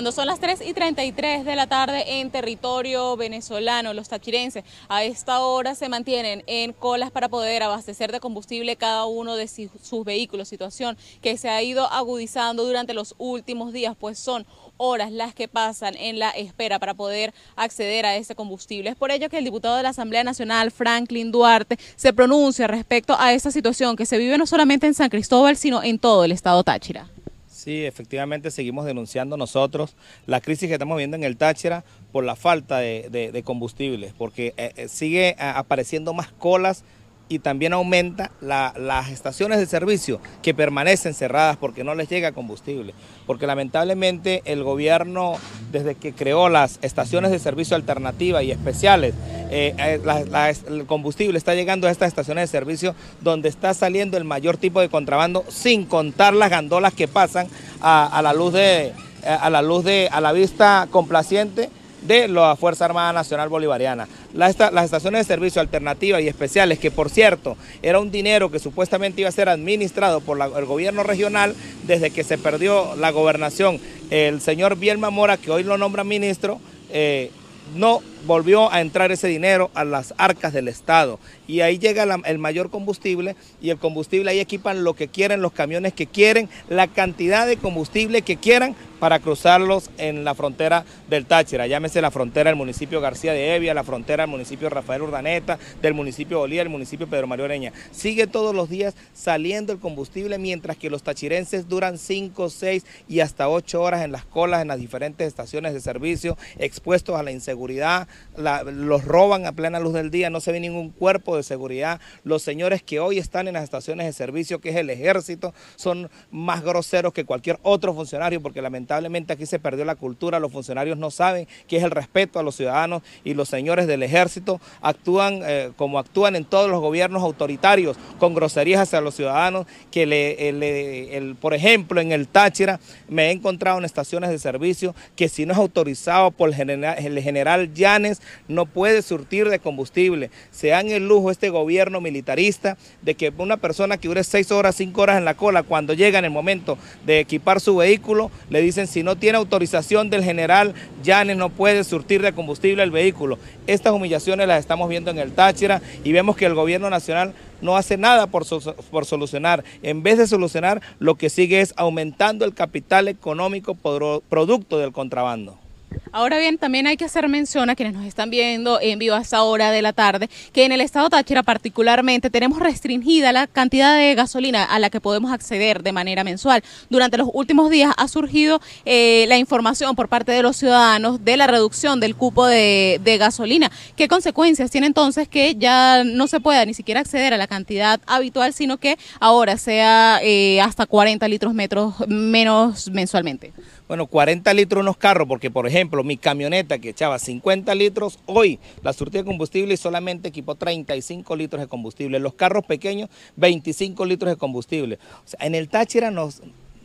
cuando son las 3 y 33 de la tarde en territorio venezolano. Los tachirenses a esta hora se mantienen en colas para poder abastecer de combustible cada uno de sus vehículos, situación que se ha ido agudizando durante los últimos días, pues son horas las que pasan en la espera para poder acceder a ese combustible. Es por ello que el diputado de la Asamblea Nacional, Franklin Duarte, se pronuncia respecto a esta situación que se vive no solamente en San Cristóbal, sino en todo el estado Táchira. Sí, efectivamente seguimos denunciando nosotros la crisis que estamos viendo en el Táchira por la falta de, combustibles, porque eh, eh, sigue eh, apareciendo más colas y también aumenta las estaciones de servicio que permanecen cerradas porque no les llega combustible. Porque lamentablemente el gobierno, desde que creó las estaciones de servicio alternativas y especiales, eh, eh, el combustible está llegando a estas estaciones de servicio donde está saliendo el mayor tipo de contrabando, sin contar las gandolas que pasan a, la luz de eh, la luz de a la vista complaciente de la Fuerza Armada Nacional Bolivariana. Las, estaciones de servicio alternativas y especiales, que por cierto era un dinero que supuestamente iba a ser administrado por el gobierno regional desde que se perdió la gobernación, el señor Bielma Mora, que hoy lo nombra ministro, eh, no volvió a entrar ese dinero a las arcas del Estado. Y ahí llega el mayor combustible y el combustible ahí equipan lo que quieren, los camiones que quieren, la cantidad de combustible que quieran para cruzarlos en la frontera del Táchira. Llámese la frontera del municipio García de Evia, la frontera del municipio Rafael Urdaneta, del municipio Bolívar, el municipio Pedro Mario Oreña. Sigue todos los días saliendo el combustible mientras que los tachirenses duran 5, 6 y hasta 8 horas en las colas en las diferentes estaciones de servicio, expuestos a la inseguridad, los roban a plena luz del día, no se ve ningún cuerpo de seguridad. Los señores que hoy están en las estaciones de servicio, que es el ejército, son más groseros que cualquier otro funcionario, porque lamentablemente aquí se perdió la cultura, los funcionarios no saben qué es el respeto a los ciudadanos y los señores del ejército actúan eh, como actúan en todos los gobiernos autoritarios, con groserías hacia los ciudadanos, que le, eh, por ejemplo en el Táchira me he encontrado en estaciones de servicio que si no es autorizado por el general, el no puede surtir de combustible. Se dan el lujo este gobierno militarista de que una persona que dure seis horas, cinco horas en la cola, cuando llega en el momento de equipar su vehículo, le dicen si no tiene autorización del general Yanes no puede surtir de combustible el vehículo. Estas humillaciones las estamos viendo en el Táchira y vemos que el gobierno nacional no hace nada por, solucionar. En vez de solucionar, lo que sigue es aumentando el capital económico producto del contrabando. Ahora bien, también hay que hacer mención a quienes nos están viendo en vivo a esta hora de la tarde, que en el estado Táchira particularmente tenemos restringida la cantidad de gasolina a la que podemos acceder de manera mensual. Durante los últimos días ha surgido eh, la información por parte de los ciudadanos de la reducción del cupo de, gasolina. ¿Qué consecuencias tiene entonces que ya no se pueda ni siquiera acceder a la cantidad habitual, sino que ahora sea eh, hasta 40 litros metros menos mensualmente? bueno, 40 litros unos carros, porque por ejemplo mi camioneta que echaba 50 litros, hoy la surtía de combustible solamente equipó 35 litros de combustible, los carros pequeños 25 litros de combustible. O sea, en el Táchira nos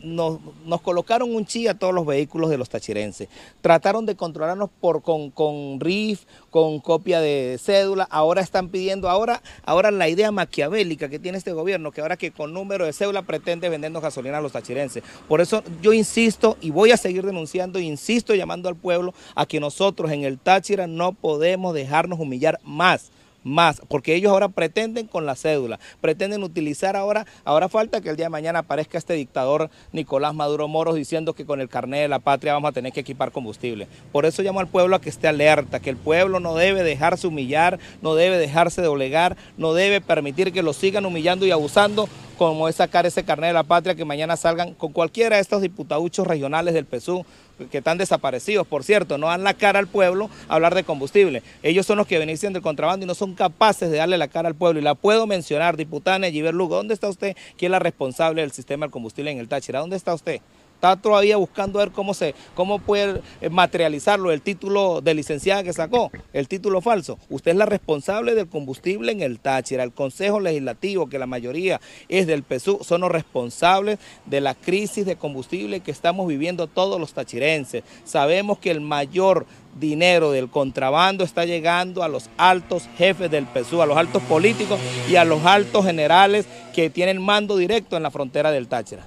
nos, colocaron un chi a todos los vehículos de los tachirenses. Trataron de controlarnos por, con, con RIF, con copia de cédula. Ahora están pidiendo, ahora, ahora la idea maquiavélica que tiene este gobierno, que ahora que con número de cédula pretende vendernos gasolina a los tachirenses. Por eso yo insisto y voy a seguir denunciando, insisto llamando al pueblo a que nosotros en el Táchira no podemos dejarnos humillar más más, porque ellos ahora pretenden con la cédula, pretenden utilizar ahora, ahora falta que el día de mañana aparezca este dictador Nicolás Maduro Moros diciendo que con el carnet de la patria vamos a tener que equipar combustible. Por eso llamo al pueblo a que esté alerta, que el pueblo no debe dejarse humillar, no debe dejarse doblegar, no debe permitir que lo sigan humillando y abusando como es sacar ese carnet de la patria, que mañana salgan con cualquiera de estos diputaduchos regionales del PSU, que están desaparecidos, por cierto, no dan la cara al pueblo a hablar de combustible. Ellos son los que siendo el contrabando y no son capaces de darle la cara al pueblo. Y la puedo mencionar, diputada Negiver Lugo, ¿dónde está usted? ¿Quién es la responsable del sistema del combustible en el Táchira? ¿Dónde está usted? está todavía buscando ver cómo se cómo puede eh, materializarlo el título de licenciada que sacó, el título falso. Usted es la responsable del combustible en el Táchira, el Consejo Legislativo, que la mayoría es del PSU, son los responsables de la crisis de combustible que estamos viviendo todos los tachirenses. Sabemos que el mayor dinero del contrabando está llegando a los altos jefes del PSU, a los altos políticos y a los altos generales que tienen mando directo en la frontera del Táchira.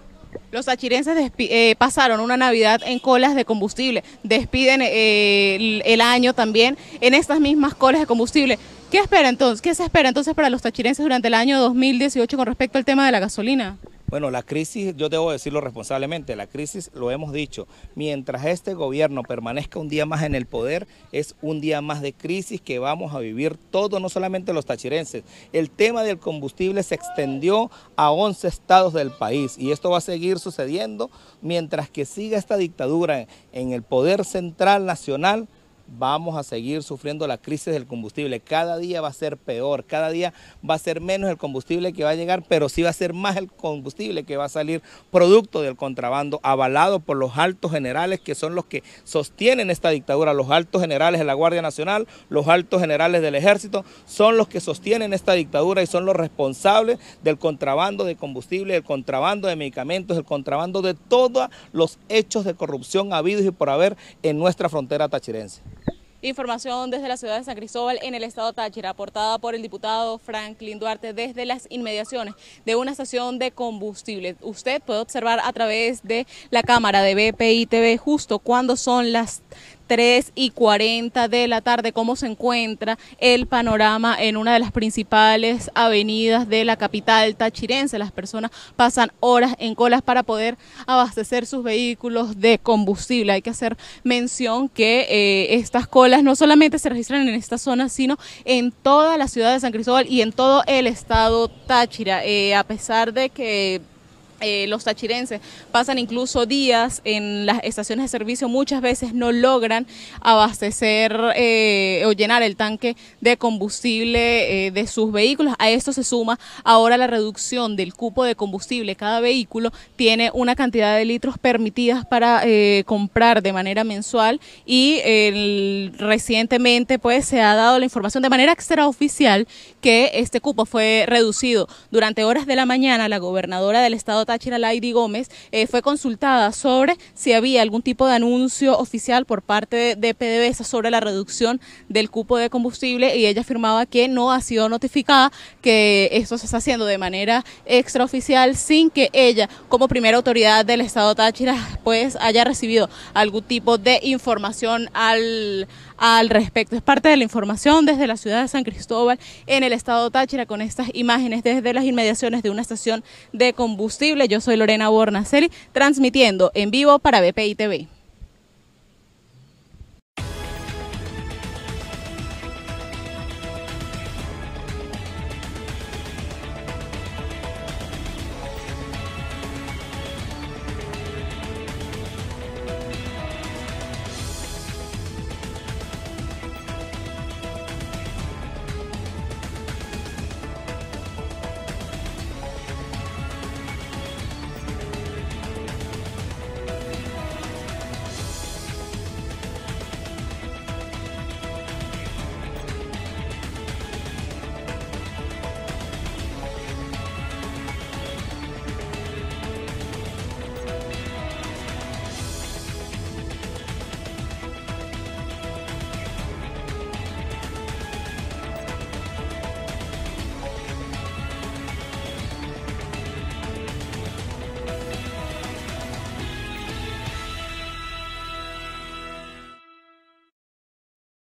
Los tachirenses eh, pasaron una Navidad en colas de combustible, despiden eh, el, año también en estas mismas colas de combustible. ¿Qué espera entonces? ¿Qué se espera entonces para los tachirenses durante el año 2018 con respecto al tema de la gasolina? Bueno, la crisis, yo debo decirlo responsablemente, la crisis, lo hemos dicho, mientras este gobierno permanezca un día más en el poder, es un día más de crisis que vamos a vivir todos, no solamente los tachirenses. El tema del combustible se extendió a 11 estados del país y esto va a seguir sucediendo mientras que siga esta dictadura en el poder central nacional vamos a seguir sufriendo la crisis del combustible. Cada día va a ser peor, cada día va a ser menos el combustible que va a llegar, pero sí va a ser más el combustible que va a salir producto del contrabando, avalado por los altos generales que son los que sostienen esta dictadura. Los altos generales de la Guardia Nacional, los altos generales del Ejército, son los que sostienen esta dictadura y son los responsables del contrabando de combustible, del contrabando de medicamentos, del contrabando de todos los hechos de corrupción habidos y por haber en nuestra frontera tachirense. Información desde la ciudad de San Cristóbal en el estado Táchira, aportada por el diputado Franklin Duarte desde las inmediaciones de una estación de combustible. Usted puede observar a través de la cámara de BPI TV justo cuándo son las 3 y 40 de la tarde, cómo se encuentra el panorama en una de las principales avenidas de la capital tachirense. Las personas pasan horas en colas para poder abastecer sus vehículos de combustible. Hay que hacer mención que eh, estas colas no solamente se registran en esta zona, sino en toda la ciudad de San Cristóbal y en todo el estado Táchira, eh, a pesar de que eh, los tachirenses pasan incluso días en las estaciones de servicio, muchas veces no logran abastecer eh, o llenar el tanque de combustible eh, de sus vehículos. A esto se suma ahora la reducción del cupo de combustible. Cada vehículo tiene una cantidad de litros permitidas para comprar de manera mensual y recientemente pues se ha dado la información de manera extraoficial que este cupo fue reducido durante horas de la mañana. La gobernadora del estado Táchira, Lairi Gómez, eh, fue consultada sobre si había algún tipo de anuncio oficial por parte de PDVSA sobre la reducción del cupo de combustible y ella afirmaba que no ha sido notificada, que esto se está haciendo de manera extraoficial sin que ella, como primera autoridad del Estado Táchira, pues haya recibido algún tipo de información al, al respecto. Es parte de la información desde la ciudad de San Cristóbal en el Estado Táchira con estas imágenes desde las inmediaciones de una estación de combustible. Yo soy Lorena Bornaceli, transmitiendo en vivo para BPI TV.